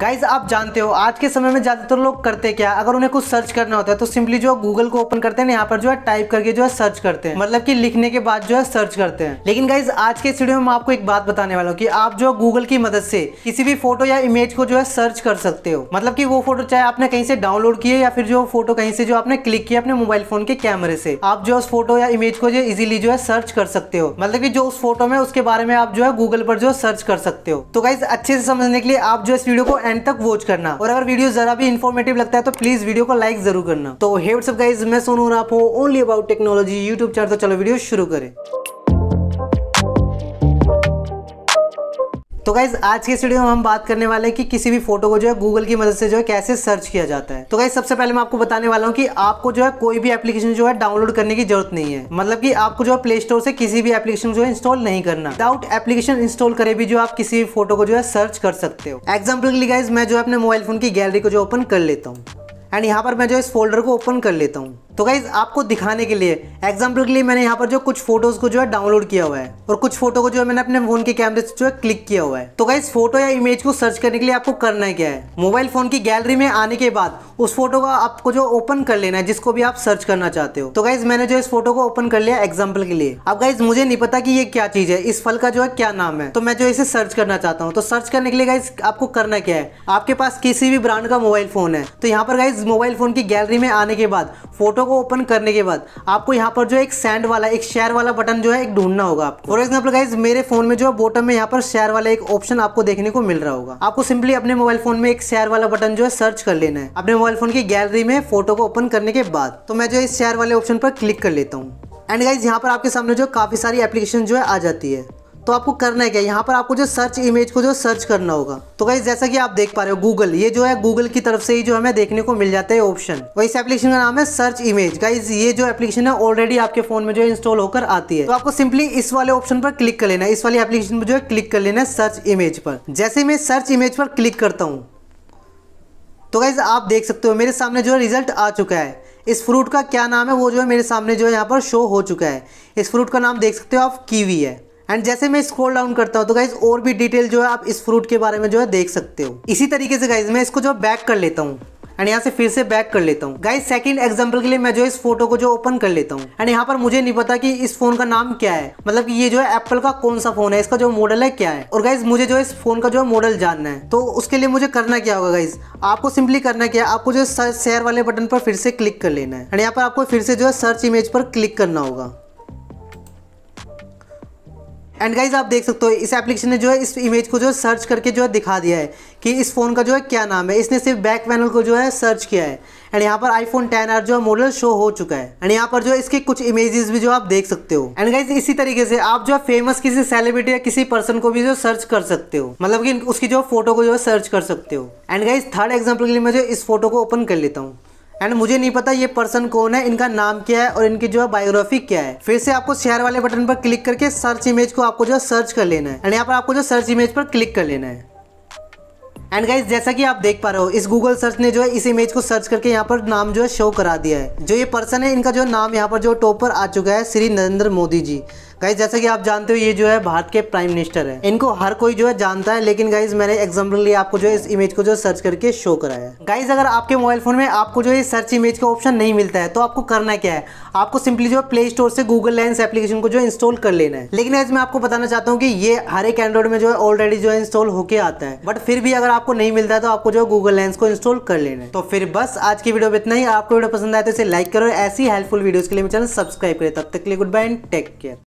guys आप जानते हो आज के समय में ज़्यादातर लोग करते क्या अगर उन्हें कुछ सर्च करना होता है तो सिंपली जो है गूगल को ओपन करते हैं यहाँ पर जो है टाइप करके जो है सर्च करते हैं मतलब कि लिखने के बाद जो है सर्च करते हैं लेकिन गाइज आज के इस वीडियो में मैं आपको एक बात बताने वाला हूँ कि आप जो गूगल की मदद से किसी भी फोटो या इमेज को जो है सर्च कर सकते हो मतलब की वो फोटो चाहे आपने कहीं से डाउनलोड किए या फिर जो फोटो कहीं से जो आपने क्लिक किया अपने मोबाइल फोन के कैमरे से आप जो उस फोटो या इमेज को जो इजिली जो है सर्च कर सकते हो मतलब की जो उस फोटो में उसके बारे में आप जो है गूगल पर जो है सर्च कर सकते हो तो गाइज अच्छे से समझने के लिए आप जो इस वीडियो को एंड तक वॉच करना और अगर वीडियो जरा भी इन्फॉर्मेटिव लगता है तो प्लीज वीडियो को लाइक जरूर करना तो हेट्स मैं सोनू राप हूँ only about technology YouTube channel तो चलो वीडियो शुरू करें तो गाइज आज के वीडियो में हम बात करने वाले हैं कि किसी भी फोटो को जो है गूगल की मदद से जो है कैसे सर्च किया जाता है तो गाइज सबसे पहले मैं आपको बताने वाला हूँ कि आपको जो है कोई भी एप्लीकेशन जो है डाउनलोड करने की जरूरत नहीं है मतलब कि आपको जो है प्ले स्टोर से किसी भी एप्लीकेशन जो है इंस्टॉल नहीं करना विदाउट एप्लीकेशन इंस्टॉल करे भी जो आप किसी भी फोटो को जो है सर्च कर सकते हो एग्जाम्पल के लिए गाइज मैं जो है अपने मोबाइल फोन की गैलरी को जो ओपन कर लेता हूँ एंड यहाँ पर मैं जो इस फोल्डर को ओपन कर लेता हूँ तो गाइज आपको दिखाने के लिए एग्जाम्पल के लिए मैंने यहाँ पर जो कुछ फोटोज को जो है डाउनलोड किया हुआ है और कुछ फोटो को जो है मैंने अपने फोन के कैमरे से जो है क्लिक किया हुआ है तो गाइज फोटो या इमेज को सर्च करने के लिए आपको करना क्या है मोबाइल फोन की गैलरी में आने के बाद उस फोटो का आपको जो ओपन कर लेना है जिसको भी आप सर्च करना चाहते हो तो गाइज मैंने जो इस फोटो को ओपन कर लिया एग्जाम्पल के लिए अब गाइज मुझे नहीं पता की ये क्या चीज है इस फल का जो है क्या नाम है तो मैं जो इसे सर्च करना चाहता हूँ तो सर्च करने के लिए गाइज आपको करना क्या है आपके पास किसी भी ब्रांड का मोबाइल फोन है तो यहाँ पर गाइज मोबाइल फ़ोन की गैलरी में आने के बाद फोटो को ओपन करने के बाद आपको यहाँ पर जो एक सेंड वाला एक शेयर वाला बटन जो है एक ढूंढना होगा आपको फॉर एग्जाम्पल गाइज मेरे फोन में जो है बॉटम में यहाँ पर शेयर वाला एक ऑप्शन आपको देखने को मिल रहा होगा आपको सिंपली अपने मोबाइल फोन में एक शेयर वाला बटन जो है सर्च कर लेना है अपने मोबाइल फोन की गैलरी में फोटो को ओपन करने के बाद तो मैं जो इस शेयर वाले ऑप्शन पर क्लिक कर लेता हूँ एंड गाइज यहाँ पर आपके सामने जो काफ़ी सारी एप्लीकेशन जो है आ जाती है तो आपको करना है क्या यहाँ पर आपको जो सर्च इमेज को जो सर्च करना होगा तो गाइज जैसा कि आप देख पा रहे हो गूगल ये जो है गूगल की तरफ से ही जो हमें देखने को मिल जाता है ऑप्शन वही इस एप्लीकेशन का नाम है सर्च इमेज गाइज ये जो एप्लीकेशन है ऑलरेडी आपके फोन में जो इंस्टॉल होकर आती है तो आपको सिंपली इस वाले ऑप्शन पर क्लिक कर लेना है इस वाली एप्लीकेशन पर जो है क्लिक कर लेना है सर्च इमेज पर जैसे मैं सर्च इमेज पर क्लिक करता हूँ तो गाइज आप देख सकते हो मेरे सामने जो है रिजल्ट आ चुका है इस फ्रूट का क्या नाम है वो जो है मेरे सामने जो है यहाँ पर शो हो चुका है इस फ्रूट का नाम देख सकते हो आप कीवी है एंड जैसे मैं स्क्रोल डाउन करता हूँ तो गाइज और भी डिटेल जो है आप इस फ्रूट के बारे में जो है देख सकते हो इसी तरीके से गाइज मैं इसको जो बैक कर लेता हूँ एंड यहाँ से फिर से बैक कर लेता हूँ गाइज सेकंड एग्जांपल के लिए मैं जो इस फोटो को जो ओपन कर लेता हूँ एंड यहाँ पर मुझे नहीं पता कि इस फोन का नाम क्या है मतलब कि ये जो है एप्पल का कौन सा फोन है इसका जो मॉडल है क्या है और गाइज मुझे जो इस फोन का जो है मॉडल जानना है तो उसके लिए मुझे करना क्या होगा गाइज आपको सिंपली करना क्या है आपको जो शेयर वाले बटन पर फिर से क्लिक कर लेना है एंड यहाँ पर आपको फिर से जो है सर्च इमेज पर क्लिक करना होगा एंड गाइज आप देख सकते हो इस एप्लीकेशन ने जो है इस इमेज को जो है सर्च करके जो है दिखा दिया है कि इस फ़ोन का जो है क्या नाम है इसने सिर्फ बैक पैनल को जो है सर्च किया है एंड यहाँ पर आईफोन टेन आर जो है मॉडल शो हो चुका है एंड यहाँ पर जो है इसके कुछ इमेजेस भी जो आप देख सकते हो एंड गाइज इसी तरीके से आप जो है फेमस किसी सेलिब्रिटी या किसी पर्सन को भी जो सर्च कर सकते हो मतलब कि उसकी जो फोटो को जो है सर्च कर सकते हो एंड गाइज थर्ड एग्जाम्पल के लिए मैं जो इस फोटो को ओपन कर लेता हूँ एंड मुझे नहीं पता ये पर्सन कौन है इनका नाम क्या है और इनकी जो है बायोग्राफी क्या है फिर से आपको शेयर वाले बटन पर क्लिक करके सर्च इमेज को आपको जो है सर्च कर लेना है एंड यहाँ पर आपको जो सर्च इमेज पर क्लिक कर लेना है एंड गाइज जैसा कि आप देख पा रहे हो इस गूगल सर्च ने जो है इस इमेज को सर्च करके यहाँ पर नाम जो है शो करा दिया है जो ये पर्सन है इनका जो नाम यहाँ पर जो टॉप पर आ चुका है श्री नरेंद्र मोदी जी गाइज जैसे कि आप जानते हो ये जो है भारत के प्राइम मिनिस्टर है इनको हर कोई जो है जानता है लेकिन गाइज मैंने एग्जाम्पल आपको जो है इस इमेज को जो सर्च करके शो कराया है गाइज अगर आपके मोबाइल फोन में आपको जो है सर्च इमेज का ऑप्शन नहीं मिलता है तो आपको करना क्या है आपको सिंपली जो है प्ले स्टोर से गूगल लेंस एप्लीकेशन को जो इंस्टॉल कर लेना है लेकिन गाइज मैं आपको बताना चाहता हूँ कि ये हर एक एंड्रॉइड में जो है ऑलरेडी जो है इंस्टॉल होके आता है बट फिर भी अगर आपको नहीं मिलता है तो आपको जो है गूगल लेंस को इंस्टॉल कर लेना है तो फिर बस आज की वीडियो में इतना ही आपको वीडियो पसंद आए तो इसे लाइक करो ऐसी हेल्पफुल वीडियोज के लिए मेरे चैनल सब्सक्राइब करें तब तक के लिए goodbye and take care